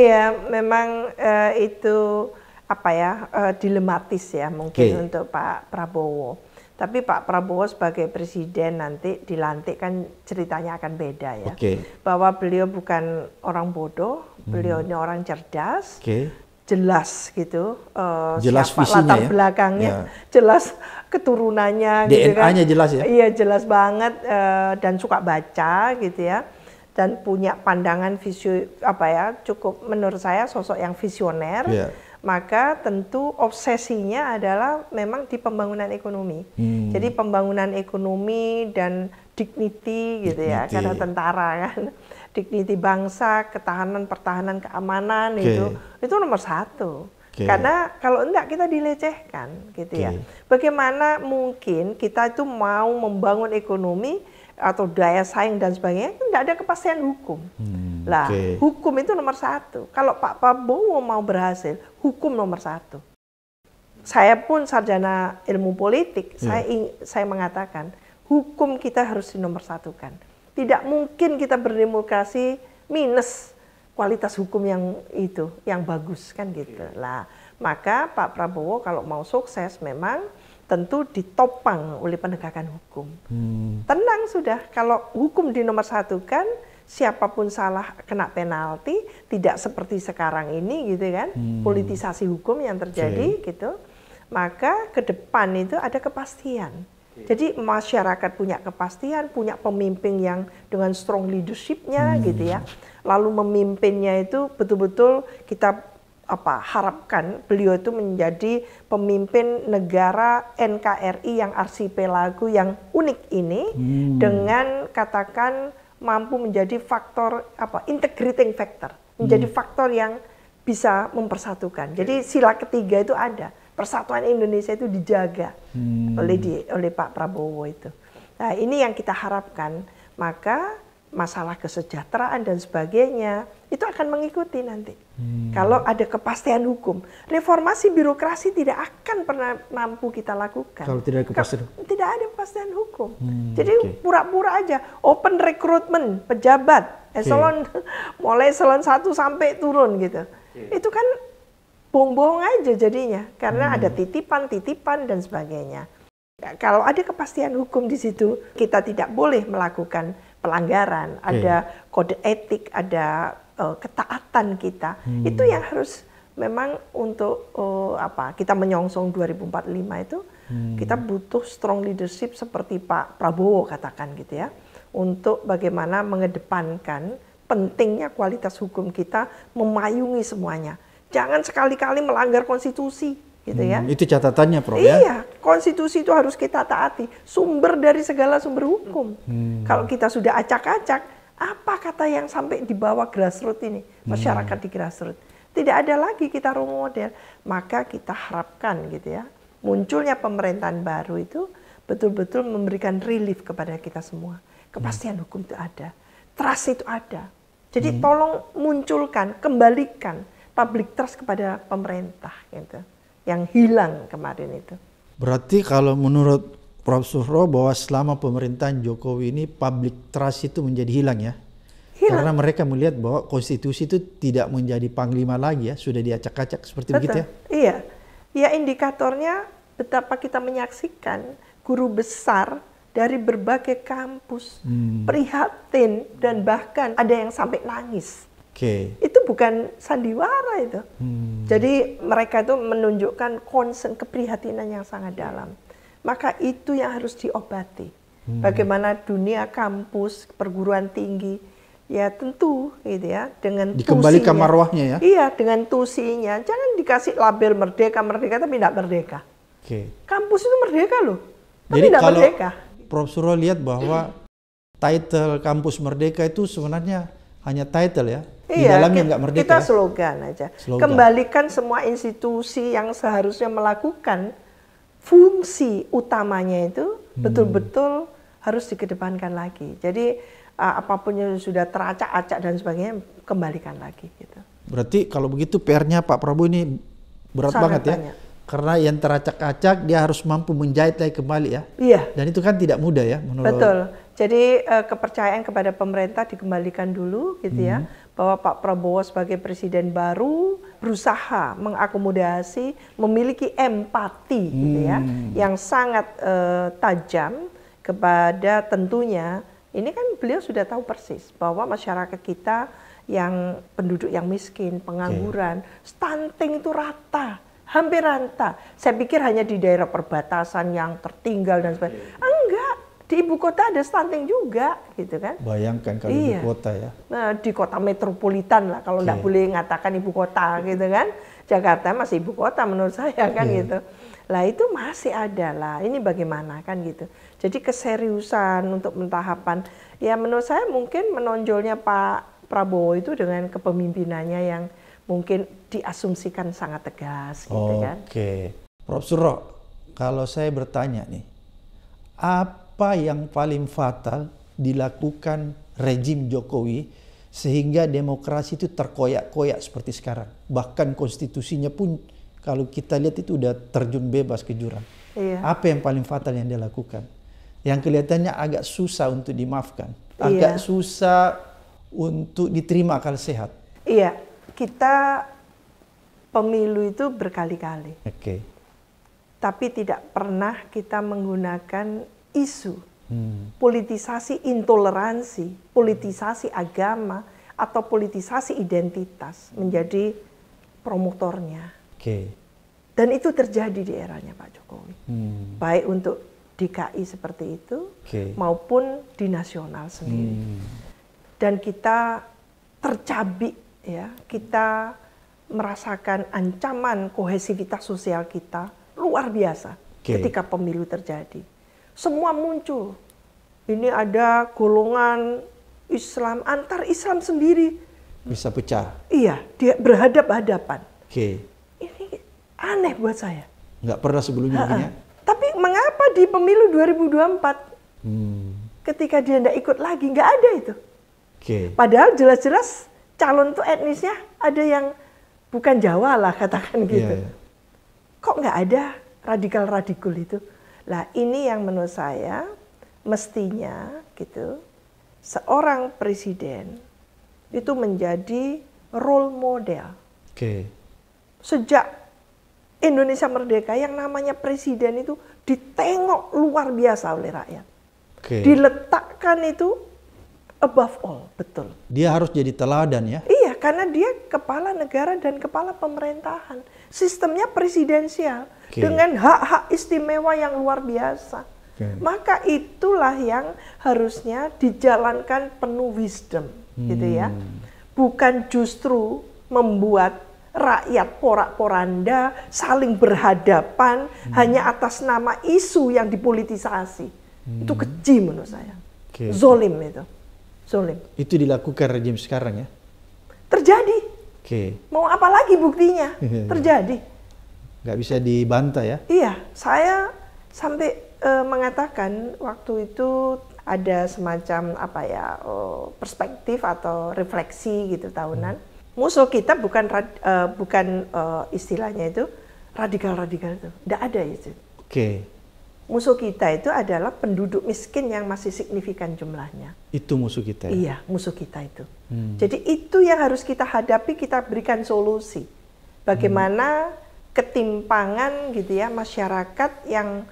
iya, memang uh, itu apa ya uh, dilematis ya mungkin okay. untuk Pak Prabowo. Tapi Pak Prabowo sebagai presiden nanti dilantik kan ceritanya akan beda ya. Okay. Bahwa beliau bukan orang bodoh, beliau hmm. ini orang cerdas. Okay jelas gitu uh, jelas siapa visinya, latar ya? belakangnya ya. jelas keturunannya DNA-nya gitu kan. jelas ya iya jelas banget uh, dan suka baca gitu ya dan punya pandangan visio apa ya cukup menurut saya sosok yang visioner ya. maka tentu obsesinya adalah memang di pembangunan ekonomi hmm. jadi pembangunan ekonomi dan dignity gitu ya, dignity. ya karena tentara kan dignity bangsa, ketahanan, pertahanan, keamanan okay. itu itu nomor satu. Okay. Karena kalau enggak kita dilecehkan gitu okay. ya. Bagaimana mungkin kita itu mau membangun ekonomi atau daya saing dan sebagainya enggak ada kepastian hukum. Hmm, lah, okay. hukum itu nomor satu. Kalau Pak Prabowo mau berhasil, hukum nomor satu. Saya pun sarjana ilmu politik, yeah. saya iya. saya mengatakan hukum kita harus satu satukan tidak mungkin kita berdemokrasi minus kualitas hukum yang itu, yang bagus kan gitu. Iya. Lah, maka Pak Prabowo kalau mau sukses memang tentu ditopang oleh penegakan hukum. Hmm. Tenang sudah, kalau hukum di nomor satu kan siapapun salah kena penalti, tidak seperti sekarang ini gitu kan, hmm. politisasi hukum yang terjadi okay. gitu. Maka ke depan itu ada kepastian jadi masyarakat punya kepastian, punya pemimpin yang dengan strong leadershipnya hmm. gitu ya. Lalu memimpinnya itu betul-betul kita apa harapkan beliau itu menjadi pemimpin negara NKRI yang arsipelago yang unik ini hmm. dengan katakan mampu menjadi faktor apa integrating factor, menjadi hmm. faktor yang bisa mempersatukan. Jadi sila ketiga itu ada persatuan Indonesia itu dijaga hmm. oleh di, oleh Pak Prabowo itu. Nah, ini yang kita harapkan. Maka masalah kesejahteraan dan sebagainya itu akan mengikuti nanti. Hmm. Kalau ada kepastian hukum, reformasi birokrasi tidak akan pernah mampu kita lakukan. Kalau tidak ada kepastian hukum. Tidak ada kepastian hukum. Hmm, Jadi pura-pura okay. aja open recruitment pejabat eselon okay. mulai eselon satu sampai turun gitu. Okay. Itu kan bohong-bohong aja jadinya karena hmm. ada titipan-titipan dan sebagainya. Ya, kalau ada kepastian hukum di situ, kita tidak boleh melakukan pelanggaran. Okay. Ada kode etik, ada uh, ketaatan kita. Hmm. Itu yang harus memang untuk uh, apa? Kita menyongsong 2045 itu hmm. kita butuh strong leadership seperti Pak Prabowo katakan gitu ya. Untuk bagaimana mengedepankan pentingnya kualitas hukum kita memayungi semuanya jangan sekali-kali melanggar konstitusi gitu ya. Hmm, itu catatannya, Prof. Ya? Iya, ya? konstitusi itu harus kita taati. Sumber dari segala sumber hukum. Hmm. Kalau kita sudah acak-acak, apa kata yang sampai di bawah grassroots ini, hmm. masyarakat hmm. di grassroots? Tidak ada lagi kita role model. Maka kita harapkan gitu ya, munculnya pemerintahan baru itu betul-betul memberikan relief kepada kita semua. Kepastian hmm. hukum itu ada, trust itu ada. Jadi hmm. tolong munculkan, kembalikan public trust kepada pemerintah gitu yang hilang kemarin itu. Berarti kalau menurut Prof. Suhro bahwa selama pemerintahan Jokowi ini public trust itu menjadi hilang ya? Hilang. Karena mereka melihat bahwa konstitusi itu tidak menjadi panglima lagi ya, sudah diacak-acak seperti Betul. begitu ya? Iya. Ya indikatornya betapa kita menyaksikan guru besar dari berbagai kampus hmm. prihatin dan bahkan ada yang sampai nangis. Oke. Okay. Itu bukan sandiwara itu. Hmm. Jadi mereka itu menunjukkan concern keprihatinan yang sangat dalam. Maka itu yang harus diobati. Hmm. Bagaimana dunia kampus, perguruan tinggi, ya tentu gitu ya dengan dikembalikan marwahnya ya. Iya, dengan tusinya. Jangan dikasih label merdeka merdeka tapi tidak merdeka. Oke. Okay. Kampus itu merdeka loh. Tapi Jadi tidak kalau merdeka. Prof Suro lihat bahwa title kampus merdeka itu sebenarnya hanya title ya. Di iya, dalamnya nggak merdeka. Kita ya. slogan aja. Slogan. Kembalikan semua institusi yang seharusnya melakukan fungsi utamanya itu hmm. betul-betul hmm. harus dikedepankan lagi. Jadi uh, apapun yang sudah teracak-acak dan sebagainya kembalikan lagi gitu. Berarti kalau begitu PR-nya Pak Prabowo ini berat Sangat banget ya. banyak. ya. Karena yang teracak-acak dia harus mampu menjahit lagi kembali ya. Iya. Dan itu kan tidak mudah ya menurut. Betul. Jadi uh, kepercayaan kepada pemerintah dikembalikan dulu gitu ya, hmm. ya bahwa Pak Prabowo sebagai presiden baru berusaha mengakomodasi, memiliki empati hmm. gitu ya hmm. yang sangat uh, tajam kepada tentunya ini kan beliau sudah tahu persis bahwa masyarakat kita yang penduduk yang miskin, pengangguran, okay. stunting itu rata hampir rata. Saya pikir hanya di daerah perbatasan yang tertinggal dan sebagainya. Enggak, di ibu kota ada stunting juga gitu kan bayangkan kalau iya. ibu kota ya nah, di kota metropolitan lah kalau tidak okay. Iya. boleh mengatakan ibu kota gitu kan Jakarta masih ibu kota menurut saya kan yeah. gitu lah itu masih ada lah ini bagaimana kan gitu jadi keseriusan untuk pentahapan ya menurut saya mungkin menonjolnya Pak Prabowo itu dengan kepemimpinannya yang mungkin diasumsikan sangat tegas gitu okay. kan oke Prof Suro kalau saya bertanya nih apa apa yang paling fatal dilakukan rejim Jokowi sehingga demokrasi itu terkoyak-koyak seperti sekarang. Bahkan konstitusinya pun kalau kita lihat itu udah terjun bebas ke jurang. Iya. Apa yang paling fatal yang dia lakukan? Yang kelihatannya agak susah untuk dimaafkan, iya. agak iya. susah untuk diterima akal sehat. Iya, kita pemilu itu berkali-kali. Oke. Okay. Tapi tidak pernah kita menggunakan isu, hmm. politisasi intoleransi, politisasi agama, atau politisasi identitas menjadi promotornya. Okay. Dan itu terjadi di eranya Pak Jokowi. Hmm. Baik untuk DKI seperti itu okay. maupun di nasional sendiri. Hmm. Dan kita tercabik ya, kita merasakan ancaman kohesivitas sosial kita luar biasa okay. ketika pemilu terjadi semua muncul. Ini ada golongan Islam antar Islam sendiri bisa pecah. Iya, dia berhadap-hadapan. Oke. Okay. Ini aneh buat saya. Nggak pernah sebelumnya ha -ha. Tapi mengapa di pemilu 2024 hmm. ketika dia tidak ikut lagi nggak ada itu? Oke. Okay. Padahal jelas-jelas calon tuh etnisnya ada yang bukan Jawa lah katakan iya, gitu. Yeah, yeah. Kok nggak ada radikal-radikul itu? Lah ini yang menurut saya mestinya gitu seorang presiden itu menjadi role model. Oke. Okay. Sejak Indonesia merdeka yang namanya presiden itu ditengok luar biasa oleh rakyat. Okay. Diletakkan itu above all, betul. Dia harus jadi teladan ya. Iya, karena dia kepala negara dan kepala pemerintahan. Sistemnya presidensial okay. dengan hak-hak istimewa yang luar biasa. Okay. Maka itulah yang harusnya dijalankan penuh wisdom, hmm. gitu ya. Hmm. Bukan justru membuat rakyat porak-poranda saling berhadapan hmm. hanya atas nama isu yang dipolitisasi. Hmm. Itu keji menurut saya. Okay. Zolim itu. Zolim. Itu dilakukan rejim sekarang ya? Terjadi. Okay. Mau apa lagi buktinya? Terjadi nggak bisa dibantah ya? Iya, saya sampai e, mengatakan waktu itu ada semacam apa ya oh, perspektif atau refleksi gitu tahunan. Hmm. Musuh kita bukan rad, e, bukan e, istilahnya itu radikal-radikal itu, nggak ada itu. Oke. Okay. Musuh kita itu adalah penduduk miskin yang masih signifikan jumlahnya. Itu musuh kita. Ya? Iya, musuh kita itu. Hmm. Jadi itu yang harus kita hadapi, kita berikan solusi. Bagaimana hmm ketimpangan gitu ya masyarakat yang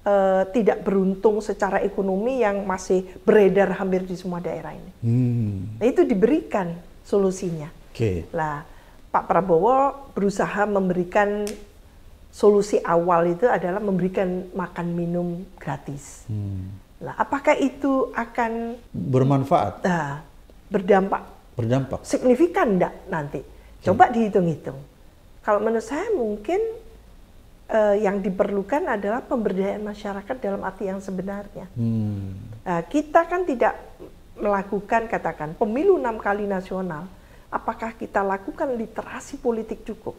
e, tidak beruntung secara ekonomi yang masih beredar hampir di semua daerah ini. Hmm. Nah, itu diberikan solusinya. Oke. Okay. Lah Pak Prabowo berusaha memberikan solusi awal itu adalah memberikan makan minum gratis. Hmm. Lah apakah itu akan bermanfaat? Nah, berdampak. Berdampak. Signifikan enggak nanti? Coba dihitung-hitung kalau menurut saya mungkin uh, yang diperlukan adalah pemberdayaan masyarakat dalam arti yang sebenarnya. Hmm. Uh, kita kan tidak melakukan katakan pemilu enam kali nasional, apakah kita lakukan literasi politik cukup?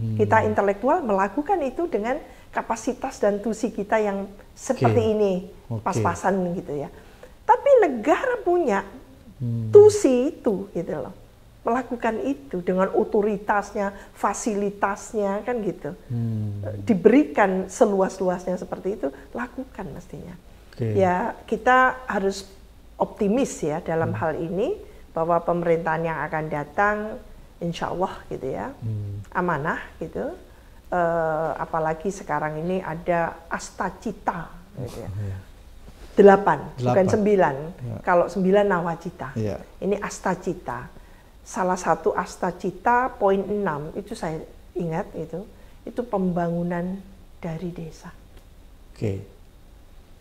Hmm. Kita intelektual melakukan itu dengan kapasitas dan tusi kita yang seperti okay. ini, okay. pas-pasan gitu ya. Tapi negara punya hmm. tusi itu gitu loh melakukan itu dengan otoritasnya, fasilitasnya kan gitu. Hmm. Eh, diberikan seluas-luasnya seperti itu, lakukan mestinya. Okay. Ya, kita harus optimis ya dalam hmm. hal ini bahwa pemerintahan yang akan datang insya Allah gitu ya, hmm. amanah gitu. Uh, apalagi sekarang ini ada astacita gitu ya. Oh, iya. delapan, bukan sembilan. Ya. Kalau sembilan nawacita, ya. ini astacita salah satu asta cita poin 6 itu saya ingat itu itu pembangunan dari desa. Oke.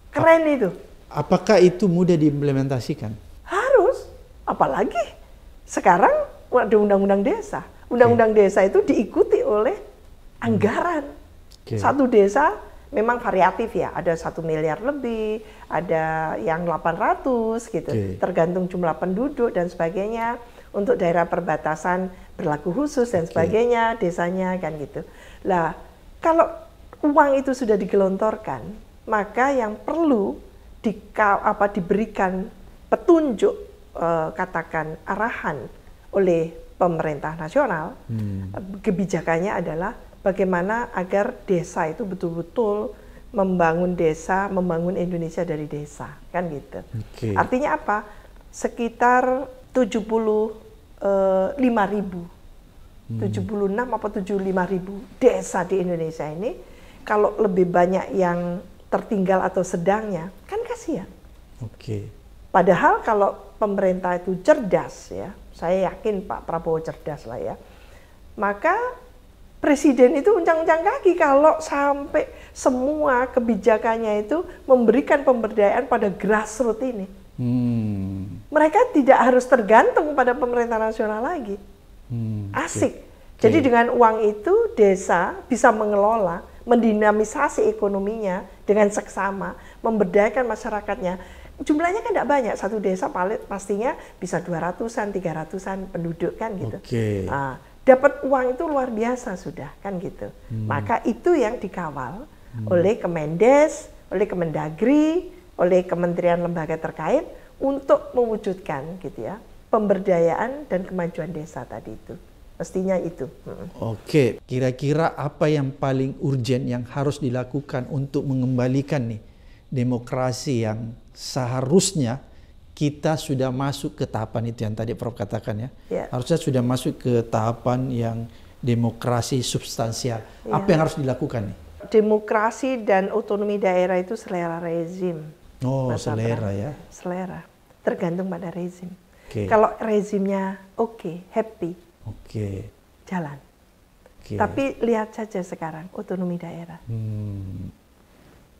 Keren Ap itu. Apakah itu mudah diimplementasikan? Harus, apalagi sekarang ada undang-undang desa. Undang-undang desa itu diikuti oleh hmm. anggaran. Okay. Satu desa memang variatif ya, ada satu miliar lebih, ada yang 800 gitu, okay. tergantung jumlah penduduk dan sebagainya untuk daerah perbatasan berlaku khusus dan sebagainya, okay. desanya kan gitu. Lah, kalau uang itu sudah digelontorkan, maka yang perlu di, apa diberikan petunjuk eh, katakan arahan oleh pemerintah nasional, hmm. kebijakannya adalah bagaimana agar desa itu betul-betul membangun desa, membangun Indonesia dari desa, kan gitu. Okay. Artinya apa? Sekitar 70 Eh, lima ribu hmm. tujuh puluh enam apa tujuh lima ribu desa di Indonesia ini, kalau lebih banyak yang tertinggal atau sedangnya, kan kasihan. Oke. Okay. Padahal kalau pemerintah itu cerdas ya, saya yakin Pak Prabowo cerdas lah ya, maka presiden itu uncang-uncang kaki kalau sampai semua kebijakannya itu memberikan pemberdayaan pada grassroots ini. Hmm. Mereka tidak harus tergantung pada pemerintah nasional lagi. Hmm. Asik. Okay. Jadi okay. dengan uang itu desa bisa mengelola, mendinamisasi ekonominya dengan seksama, memberdayakan masyarakatnya. Jumlahnya kan tidak banyak, satu desa paling pastinya bisa 200-an, 300-an penduduk kan gitu. Okay. Nah, dapat uang itu luar biasa sudah kan gitu. Hmm. Maka itu yang dikawal hmm. oleh Kemendes, oleh Kemendagri, oleh kementerian lembaga terkait untuk mewujudkan gitu ya pemberdayaan dan kemajuan desa tadi itu. Mestinya itu. Oke, kira-kira apa yang paling urgent yang harus dilakukan untuk mengembalikan nih demokrasi yang seharusnya kita sudah masuk ke tahapan itu yang tadi Prof katakan ya. Yeah. Harusnya sudah masuk ke tahapan yang demokrasi substansial. Yeah. Apa yang harus dilakukan nih? Demokrasi dan otonomi daerah itu selera rezim Oh, selera perang. ya. Selera. Tergantung pada rezim. Okay. Kalau rezimnya oke, okay, happy. Oke. Okay. Jalan. Okay. Tapi lihat saja sekarang otonomi daerah. Hmm.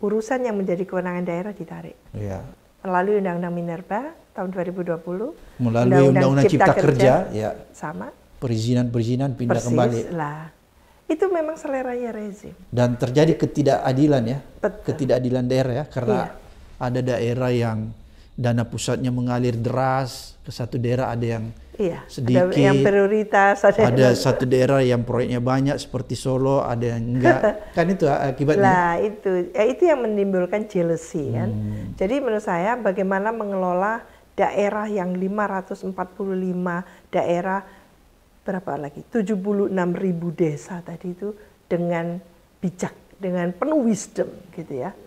Urusan yang menjadi kewenangan daerah ditarik. Yeah. Melalui Undang-Undang Minerba tahun 2020, melalui Undang-Undang Cipta, Cipta Kerja, kerja ya. sama. Perizinan-perizinan pindah Persis kembali. Lah. Itu memang seleranya rezim. Dan terjadi ketidakadilan ya. Betul. Ketidakadilan daerah ya karena iya ada daerah yang dana pusatnya mengalir deras ke satu daerah ada yang iya, sedikit ada yang prioritas ada, ada yang... satu daerah yang proyeknya banyak seperti Solo ada yang enggak kan itu akibatnya lah itu ya, itu yang menimbulkan jealousy kan hmm. jadi menurut saya bagaimana mengelola daerah yang 545 daerah berapa lagi 76 ribu desa tadi itu dengan bijak dengan penuh wisdom gitu ya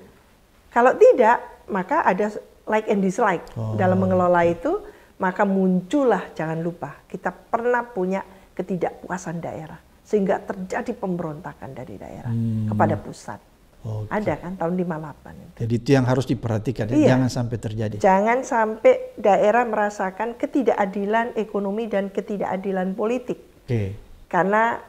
kalau tidak maka ada like and dislike oh. dalam mengelola itu, maka muncullah jangan lupa kita pernah punya ketidakpuasan daerah sehingga terjadi pemberontakan dari daerah hmm. kepada pusat. Okay. Ada kan tahun 58. Jadi itu yang harus diperhatikan, iya. jangan sampai terjadi. Jangan sampai daerah merasakan ketidakadilan ekonomi dan ketidakadilan politik. Okay. Karena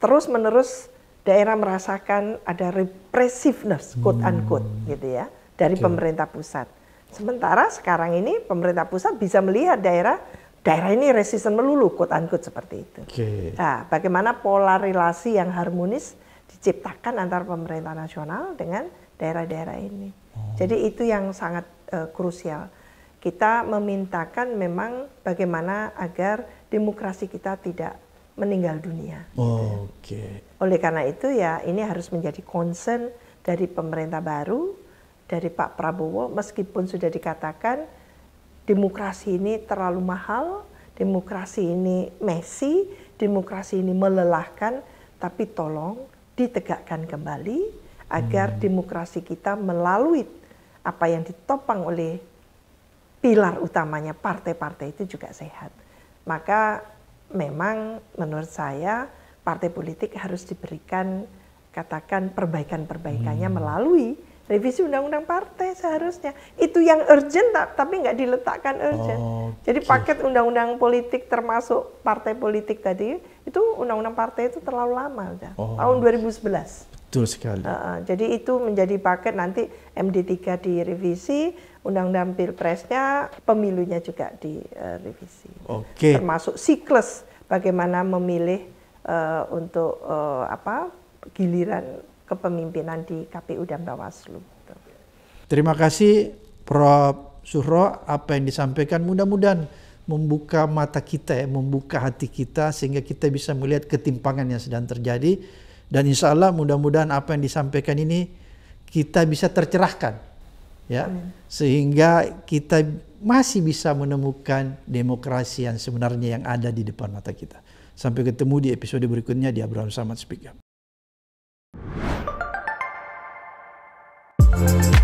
terus-menerus daerah merasakan ada repressiveness, quote hmm. unquote, hmm. gitu ya dari okay. pemerintah pusat. Sementara sekarang ini pemerintah pusat bisa melihat daerah daerah ini resisten melulu, kut-ankut seperti itu. Okay. Nah, bagaimana pola relasi yang harmonis diciptakan antara pemerintah nasional dengan daerah-daerah ini. Oh. Jadi itu yang sangat uh, krusial. Kita memintakan memang bagaimana agar demokrasi kita tidak meninggal dunia. Oh, gitu. Oke. Okay. Oleh karena itu ya ini harus menjadi concern dari pemerintah baru dari Pak Prabowo meskipun sudah dikatakan demokrasi ini terlalu mahal, demokrasi ini messy, demokrasi ini melelahkan, tapi tolong ditegakkan kembali agar hmm. demokrasi kita melalui apa yang ditopang oleh pilar utamanya partai-partai itu juga sehat. Maka memang menurut saya partai politik harus diberikan katakan perbaikan-perbaikannya hmm. melalui revisi undang-undang partai seharusnya itu yang urgent tapi nggak diletakkan urgent okay. Oh, jadi paket undang-undang politik termasuk partai politik tadi itu undang-undang partai itu terlalu lama udah oh, tahun 2011 betul sekali uh, jadi itu menjadi paket nanti MD3 direvisi undang-undang pilpresnya pemilunya juga direvisi uh, okay. termasuk siklus bagaimana memilih uh, untuk uh, apa giliran kepemimpinan di KPU dan Bawaslu. Terima kasih Prof. Suhro, apa yang disampaikan mudah-mudahan membuka mata kita, ya, membuka hati kita sehingga kita bisa melihat ketimpangan yang sedang terjadi. Dan insya Allah mudah-mudahan apa yang disampaikan ini kita bisa tercerahkan. ya Amin. Sehingga kita masih bisa menemukan demokrasi yang sebenarnya yang ada di depan mata kita. Sampai ketemu di episode berikutnya di Abraham Samad Speak Up. Thank you.